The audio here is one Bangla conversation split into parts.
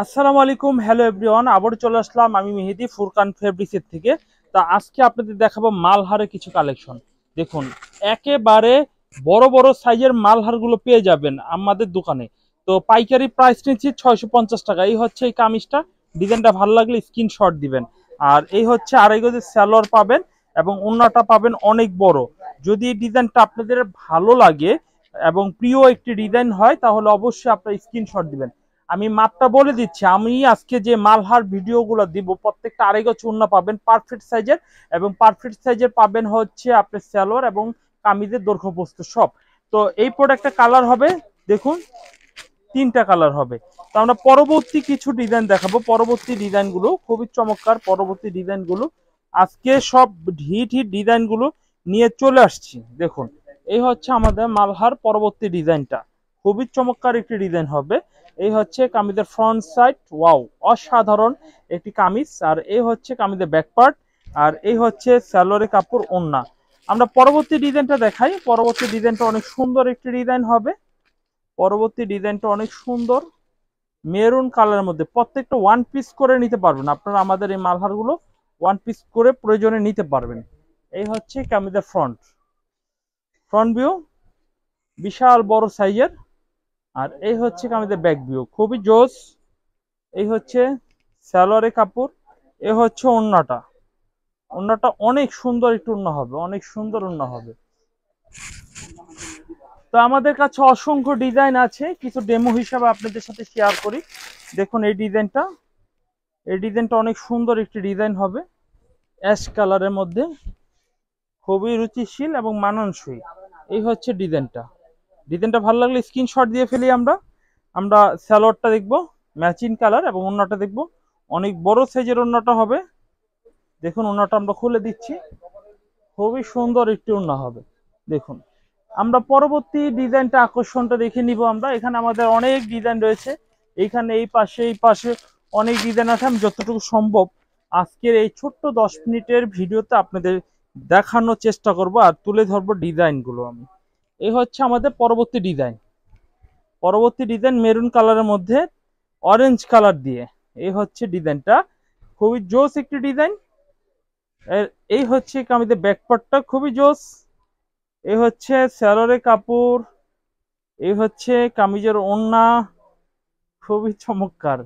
আসসালামু আলাইকুম হ্যালো এভরিওয়ান আবার চলে আসলাম আমি মেহেদি ফুরকান ফেব্রিক্সের থেকে তা আজকে আপনাদের দেখাবো মালহারের কিছু কালেকশন দেখুন একেবারে বড় বড় সাইজের মালহারগুলো পেয়ে যাবেন আমাদের দোকানে তো পাইকারি প্রাইস নিচ্ছি ছয়শো টাকা এই হচ্ছে এই কামিজটা ডিজাইনটা ভালো লাগলে স্ক্রিনশট দিবেন আর এই হচ্ছে আড়াই গজের স্যালোয়ার পাবেন এবং অন্যটা পাবেন অনেক বড় যদি এই ডিজাইনটা আপনাদের ভালো লাগে এবং প্রিয় একটি ডিজাইন হয় তাহলে অবশ্যই আপনারা স্ক্রিনশট দিবেন আমি মাপটা বলে দিচ্ছি আমি আজকে যে মালহার ভিডিওগুলো দিব প্রত্যেকটা আড়াই গছ উন্না পাবেন পারফেক্ট সাইজের এবং পারফেক্ট সাইজের পাবেন হচ্ছে আপনি স্যালোয়ার এবং কামিজের দৈর্ঘ্যপ্রস্ত সব তো এই প্রোডাক্টটা কালার হবে দেখুন তিনটা কালার হবে তো আমরা পরবর্তী কিছু ডিজাইন দেখাবো পরবর্তী ডিজাইনগুলো খুবই চমৎকার পরবর্তী ডিজাইনগুলো আজকে সব হিট হিট ডিজাইনগুলো নিয়ে চলে আসছি দেখুন এই হচ্ছে আমাদের মালহার পরবর্তী ডিজাইনটা খুবই চমৎকার একটি ডিজাইন হবে এই হচ্ছে কামিজের ফ্রন্ট সাইড ওয়াও অসাধারণ একটি কামিজ আর এই হচ্ছে কামিজের ব্যাকপার্ট আর এই হচ্ছে স্যালোরে কাপড় ওন্না আমরা পরবর্তী ডিজাইনটা দেখাই পরবর্তী ডিজাইনটা অনেক সুন্দর একটি ডিজাইন হবে পরবর্তী ডিজাইনটা অনেক সুন্দর মেরুন কালারের মধ্যে প্রত্যেকটা ওয়ান পিস করে নিতে পারবেন আপনারা আমাদের এই মালহারগুলো ওয়ান পিস করে প্রয়োজনে নিতে পারবেন এই হচ্ছে কামিজের ফ্রন্ট ফ্রন্ট ভিউ বিশাল বড় সাইজের আর এই হচ্ছে আমাদের ব্যাক ভিউ খুবই জোস এই হচ্ছে স্যালোয়ারে কাপড় এ হচ্ছে অন্যটা অন্যটা অনেক সুন্দর একটু অন্য হবে অনেক সুন্দর অন্য হবে তো আমাদের কাছে অসংখ্য ডিজাইন আছে কিছু ডেমো হিসাবে আপনাদের সাথে শেয়ার করি দেখুন এই ডিজাইনটা এই ডিজাইনটা অনেক সুন্দর একটি ডিজাইন হবে অ্যাশ কালারের মধ্যে খুবই রুচিশীল এবং মানানসই এই হচ্ছে ডিজাইনটা ডিজাইনটা ভালো লাগলে স্ক্রিনশট দিয়ে ফেলি আমরা আমরা স্যালোয়ারটা দেখব ম্যাচিং কালার এবং অন্যটা দেখব অনেক বড় সাইজের অন্যটা হবে দেখুন অন্যটা আমরা খুলে দিচ্ছি খুবই সুন্দর একটি অন্য হবে দেখুন আমরা পরবর্তী ডিজাইনটা আকর্ষণটা দেখে নিব আমরা এখানে আমাদের অনেক ডিজাইন রয়েছে এখানে এই পাশে এই পাশে অনেক ডিজাইন আছে আমি যতটুকু সম্ভব আজকের এই ছোট্ট দশ মিনিটের ভিডিওতে আপনাদের দেখানোর চেষ্টা করব আর তুলে ধরবো ডিজাইনগুলো আমি এই হচ্ছে আমাদের পরবর্তী ডিজাইন পরবর্তী ডিজাইন মেরুন কালারের মধ্যে অরেঞ্জ কালার দিয়ে এই হচ্ছে ডিজাইনটা খুবই জোস একটি ডিজাইন এই হচ্ছে আমাদের ব্যাকপার্টটা খুবই জোস এই হচ্ছে স্যালোরে কাপড় এই হচ্ছে কামিজের ওনা খুবই চমৎকার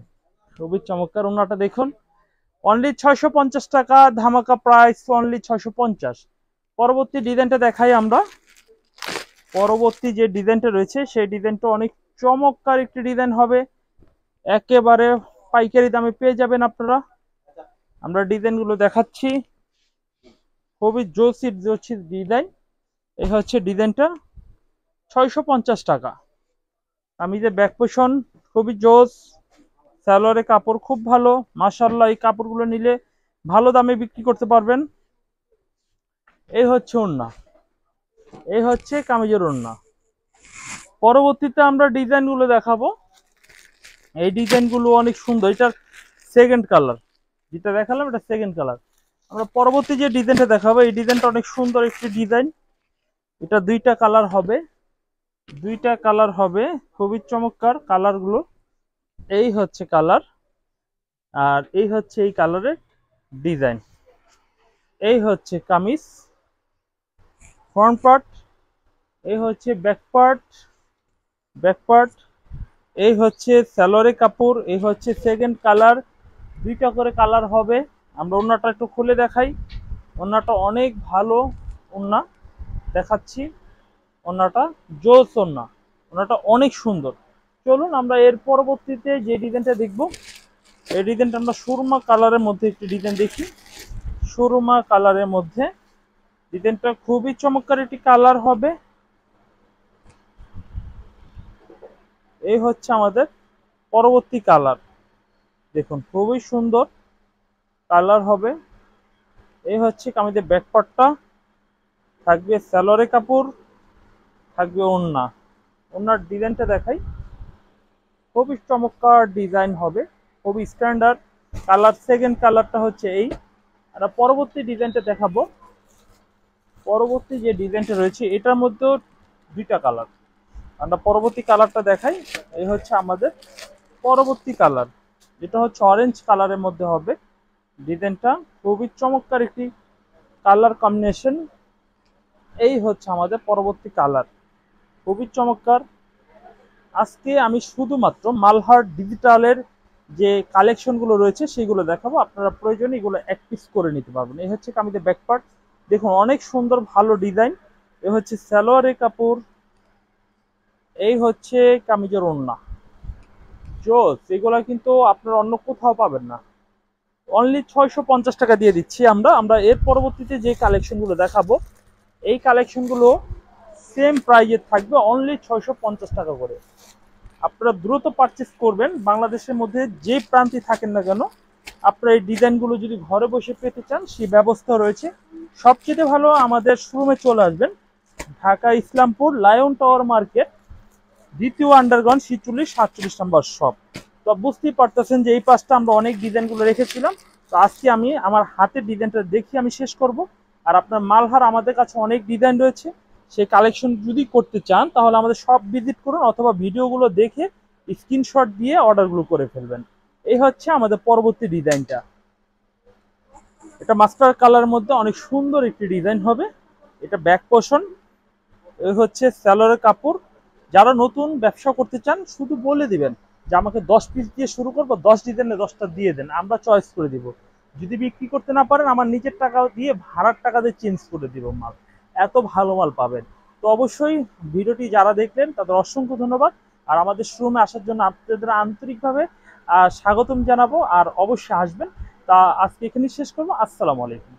খুবই চমৎকার ওনাটা দেখুন অনলি ছয়শো টাকা ধামাকা প্রাইস অনলি ছয়শো পরবর্তী ডিজাইনটা দেখাই আমরা পরবর্তী যে ডিজাইনটা রয়েছে সেই ডিজাইনটা অনেক চমৎকার একটি ডিজাইন হবে একেবারে পাইকারি দামে পেয়ে যাবেন আপনারা আমরা ডিজাইনগুলো দেখাচ্ছি খুবই জোসি জোসি ডিজাইন এই হচ্ছে ডিজাইনটা ছয়শো টাকা আমি যে ব্যাক পোষণ খুবই জোস স্যালোয়ারের কাপড় খুব ভালো মাসাল্লাহ এই কাপড়গুলো নিলে ভালো দামে বিক্রি করতে পারবেন এই হচ্ছে ওনা এই হচ্ছে কামিজের ওড়না পরবর্তীতে আমরা ডিজাইনগুলো দেখাবো এই ডিজাইনগুলো অনেক সুন্দর এটা সেকেন্ড কালার যেটা দেখালাম এটা সেকেন্ড কালার আমরা পরবর্তী যে ডিজাইনটা দেখাবো এই ডিজাইনটা অনেক সুন্দর একটি ডিজাইন এটা দুইটা কালার হবে দুইটা কালার হবে খুবই চমৎকার কালারগুলো এই হচ্ছে কালার আর এই হচ্ছে এই কালারের ডিজাইন এই হচ্ছে কামিজ ফ্রন্ট পার্ট এই হচ্ছে ব্যাক পার্ট ব্যাক পার্ট এই হচ্ছে স্যালোরে কাপড় এই হচ্ছে সেকেন্ড কালার দুইটা করে কালার হবে আমরা ওনাটা একটু খুলে দেখাই ওনাটা অনেক ভালো ওনা দেখাচ্ছি ওনাটা জোস ওনা ওনাটা অনেক সুন্দর চলুন আমরা এর পরবর্তীতে যে ডিজাইনটা দেখব এই ডিজাইনটা আমরা সুরমা কালারের মধ্যে একটি ডিজাইন দেখি সুরমা কালারের মধ্যে ডিজাইনটা খুবই চমৎকার একটি কালার হবে এই হচ্ছে আমাদের পরবর্তী কালার দেখুন খুবই সুন্দর কালার হবে এই হচ্ছে আমাদের ব্যাকপটটা থাকবে স্যালোরে কাপড় থাকবে ওন্না ওনার ডিজাইনটা দেখাই খুবই চমৎকার ডিজাইন হবে খুবই স্ট্যান্ডার্ড কালার সেকেন্ড কালারটা হচ্ছে এই আর পরবর্তী ডিজাইনটা দেখাবো পরবর্তী যে ডিজাইনটা রয়েছে এটার মধ্যেও দুইটা কালার আমরা পরবর্তী কালারটা দেখাই এই হচ্ছে আমাদের পরবর্তী কালার যেটা হচ্ছে অরেঞ্জ কালারের মধ্যে হবে ডিজাইনটা খুবই চমৎকার একটি কালার কম্বিনেশন এই হচ্ছে আমাদের পরবর্তী কালার খুবই চমৎকার আজকে আমি শুধুমাত্র মালহার ডিজিটালের যে কালেকশনগুলো রয়েছে সেগুলো দেখাবো আপনারা প্রয়োজনে এগুলো এক করে নিতে পারবেন এই হচ্ছে কামিদের ব্যাকপার্ট দেখুন অনেক সুন্দর ভালো ডিজাইন এ হচ্ছে সালোয়ারের কাপড় এই হচ্ছে কামিজের ওন্না জোস এগুলা কিন্তু আপনার অন্য কোথাও পাবেন না অনলি ছয়শো পঞ্চাশ টাকা দিয়ে দিচ্ছি আমরা আমরা এর পরবর্তীতে যে কালেকশনগুলো দেখাবো এই কালেকশনগুলো সেম প্রাইজের থাকবে অনলি ছয়শো পঞ্চাশ টাকা করে আপনারা দ্রুত পারচেস করবেন বাংলাদেশের মধ্যে যে প্রান্তি থাকেন না কেন আপনারা এই ডিজাইনগুলো যদি ঘরে বসে পেতে চান সেই ব্যবস্থা রয়েছে সবচেয়ে ভালো আমাদের শোরুমে চলে আসবেন Dhaka Islampur lion tower market দ্বিতীয় আন্ডারগ্রাউন্ড ছিচল্লিশ সাতচল্লিশ নম্বর শপ তো বুঝতেই পারতেছেন যে এই পাশটা আমরা অনেক ডিজাইনগুলো রেখেছিলাম তো আজকে আমি আমার হাতের ডিজাইনটা দেখি আমি শেষ করব আর আপনার মালহার আমাদের কাছে অনেক ডিজাইন রয়েছে সেই কালেকশন যদি করতে চান তাহলে আমাদের সব ভিজিট করুন অথবা ভিডিওগুলো দেখে স্ক্রিনশট দিয়ে অর্ডারগুলো করে ফেলবেন এই হচ্ছে আমাদের পরবর্তী ডিজাইনটা এটা মাস্টার কালার মধ্যে অনেক সুন্দর একটি ডিজাইন হবে এটা ব্যাক পোষণ এই হচ্ছে স্যালোরের কাপড় যারা নতুন ব্যবসা করতে চান শুধু বলে দিবেন যে আমাকে দশ পিস দিয়ে শুরু করবো দশ ডিজাইনে দশটা দিয়ে দেন আমরা চয়েস করে দিব যদি বিক্রি করতে না পারেন আমার নিজের টাকা দিয়ে ভাড়ার টাকা দিয়ে চেঞ্জ করে দিব মাল এত ভালো মাল পাবেন তো অবশ্যই ভিডিওটি যারা দেখলেন তাদের অসংখ্য ধন্যবাদ আর আমাদের শোরুমে আসার জন্য আপনাদের আন্তরিকভাবে স্বাগতম জানাবো আর অবশ্যই আসবেন তা আজকে এখানে শেষ করবো আসসালামু আলাইকুম